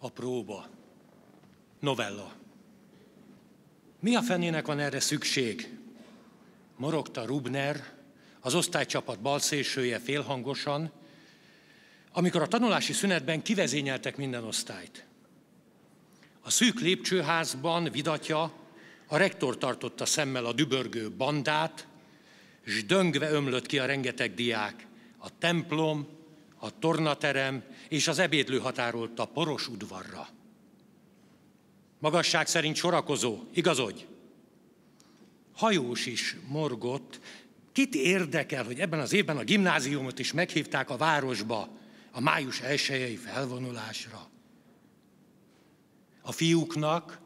a próba. Novella. Mi a fenének van erre szükség? Morogta Rubner, az osztálycsapat balszésője félhangosan, amikor a tanulási szünetben kivezényeltek minden osztályt. A szűk lépcsőházban vidatja, a rektor tartotta szemmel a dübörgő bandát, s döngve ömlött ki a rengeteg diák. A templom a tornaterem és az ebédlő határolta poros udvarra. Magasság szerint sorakozó, igazodj! Hajós is morgott, kit érdekel, hogy ebben az évben a gimnáziumot is meghívták a városba a május elsőjei felvonulásra. A fiúknak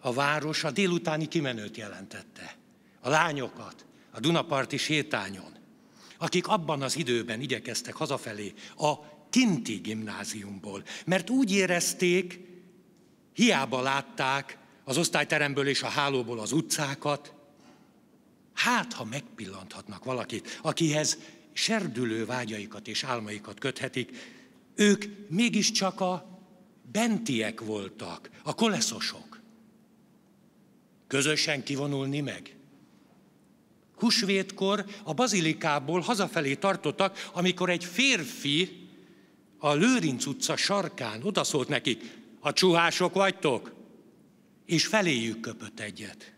a város a délutáni kimenőt jelentette, a lányokat a Dunaparti sétányon akik abban az időben igyekeztek hazafelé a kinti gimnáziumból, mert úgy érezték, hiába látták az osztályteremből és a hálóból az utcákat, hát ha megpillanthatnak valakit, akihez serdülő vágyaikat és álmaikat köthetik, ők mégiscsak a bentiek voltak, a koleszosok. Közösen kivonulni meg – húsvétkor a bazilikából hazafelé tartottak, amikor egy férfi a Lőrinc utca sarkán odaszólt nekik, a csuhások vagytok, és feléjük köpött egyet.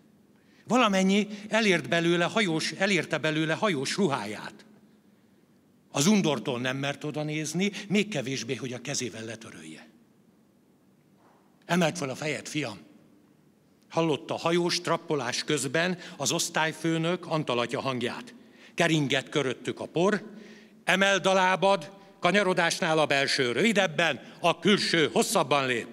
Valamennyi elért belőle hajós, elérte belőle hajós ruháját. Az undortól nem mert oda nézni, még kevésbé, hogy a kezével letörölje. Emelt fel a fejed, fiam! hallotta hajós trappolás közben az osztályfőnök antalatja hangját. Keringett köröttük a por, emeld a lábad, kanyarodásnál a belső rövidebben, a külső hosszabban lép.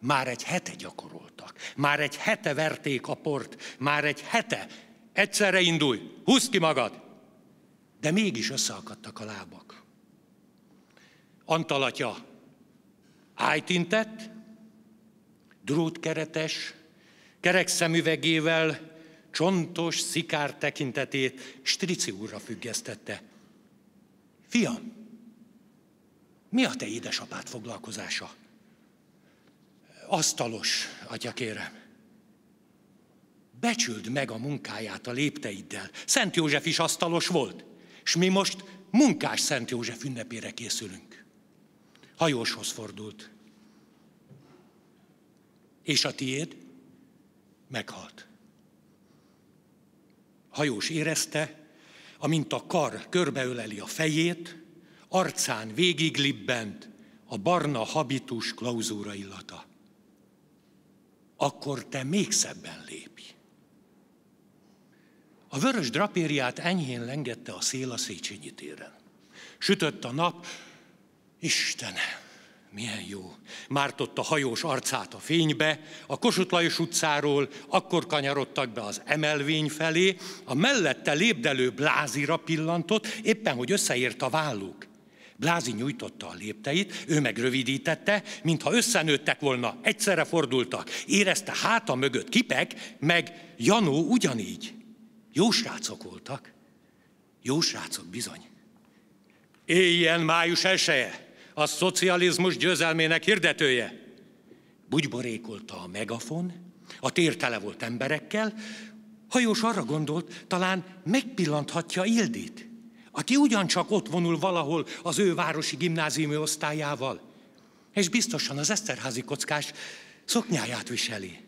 Már egy hete gyakoroltak, már egy hete verték a port, már egy hete. Egyszerre indulj, húzd ki magad! De mégis összeakadtak a lábak. Antalatja ájtintett, drótkeretes, kerek szemüvegével csontos szikár tekintetét Strici úrra függesztette. Fiam, mi a te édesapád foglalkozása? Asztalos, atya kérem. Becsüld meg a munkáját a lépteiddel. Szent József is asztalos volt, és mi most munkás Szent József ünnepére készülünk. Hajóshoz fordult. És a tiéd meghalt. Hajós érezte, amint a kar körbeöleli a fejét, arcán végig libbent a barna habitus klauzúra illata. Akkor te még szebben lépj. A vörös drapériát enyhén lengette a szél a Széchenyi téren. Sütött a nap, Istenem, milyen jó. Mártott a hajós arcát a fénybe, a Kossuth Lajos utcáról akkor kanyarodtak be az emelvény felé, a mellette lépdelő Blázira pillantott, éppen hogy összeért a válluk. Blázi nyújtotta a lépteit, ő meg rövidítette, mintha összenőttek volna, egyszerre fordultak. Érezte háta mögött kipek, meg Janó ugyanígy. Jó srácok voltak. Jó srácok bizony. Éljen május esélye! a szocializmus győzelmének hirdetője. Bugyborékolta a megafon, a tér tele volt emberekkel, hajós arra gondolt, talán megpillanthatja Ildit, aki ugyancsak ott vonul valahol az ő városi gimnáziumi osztályával, és biztosan az Eszterházi kockás szoknyáját viseli.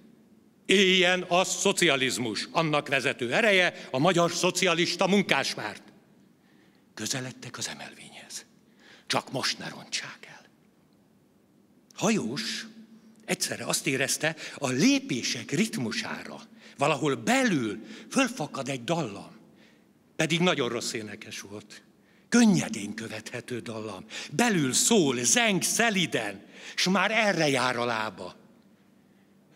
Éljen a szocializmus, annak vezető ereje a magyar szocialista munkásvárt. Közeledtek az emelvények csak most ne rontsák el. Hajós egyszerre azt érezte, a lépések ritmusára valahol belül fölfakad egy dallam, pedig nagyon rossz énekes volt. Könnyedén követhető dallam. Belül szól, zeng szeliden, és már erre jár a lába.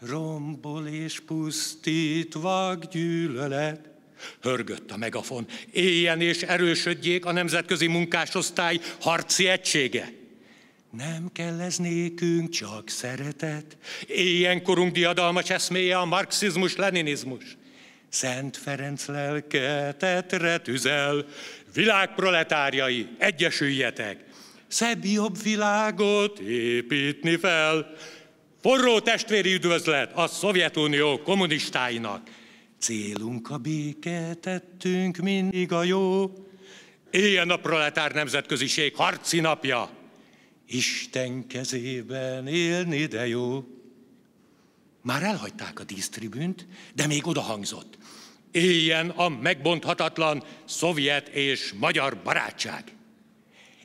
Rombol és pusztít vak gyűlölet, Hörgött a megafon, éljen és erősödjék a nemzetközi munkásosztály harci egysége. Nem kell ez nékünk, csak szeretet. Éljen korunk diadalmas eszméje a marxizmus-leninizmus. Szent Ferenc lelke tetre tüzel, világproletárjai, egyesüljetek! Szebb jobb világot építni fel! Forró testvéri üdvözlet a Szovjetunió kommunistáinak! Célunk a béke, tettünk mindig a jó. Éljen a proletár nemzetköziség harci napja! Isten kezében élni, de jó. Már elhagyták a dísztribünt, de még odahangzott. Éljen a megbonthatatlan szovjet és magyar barátság.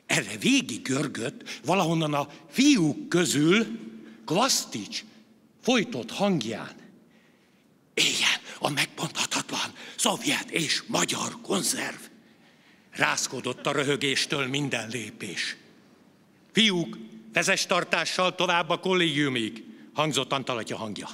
Erre végig görgött valahonnan a fiúk közül Kvasztics folytott hangján. Éljen! a megbonthatatlan szovjet és magyar konzerv. Rászkodott a röhögéstől minden lépés. Fiúk, vezes tartással tovább a kollégiumig, hangzott Antalatya hangja.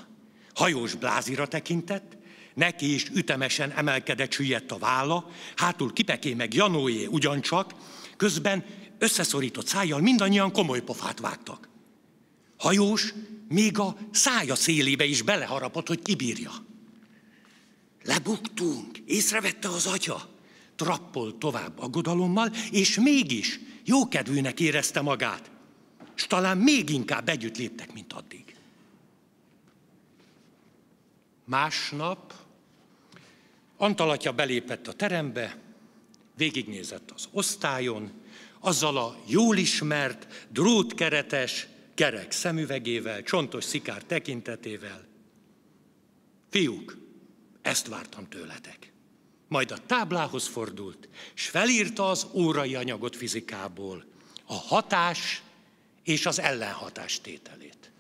Hajós blázira tekintett, neki is ütemesen emelkedett süllyedt a válla, hátul kipeké meg Janóé ugyancsak, közben összeszorított szájjal mindannyian komoly pofát vágtak. Hajós még a szája szélébe is beleharapott, hogy kibírja buktunk, észrevette az atya. Trappol tovább aggodalommal, és mégis jókedvűnek érezte magát. És talán még inkább együtt léptek, mint addig. Másnap Antal atya belépett a terembe, végignézett az osztályon, azzal a jól ismert, drótkeretes, kerek szemüvegével, csontos szikár tekintetével. Fiúk, ezt vártam tőletek. Majd a táblához fordult, s felírta az órai anyagot fizikából, a hatás és az ellenhatás tételét.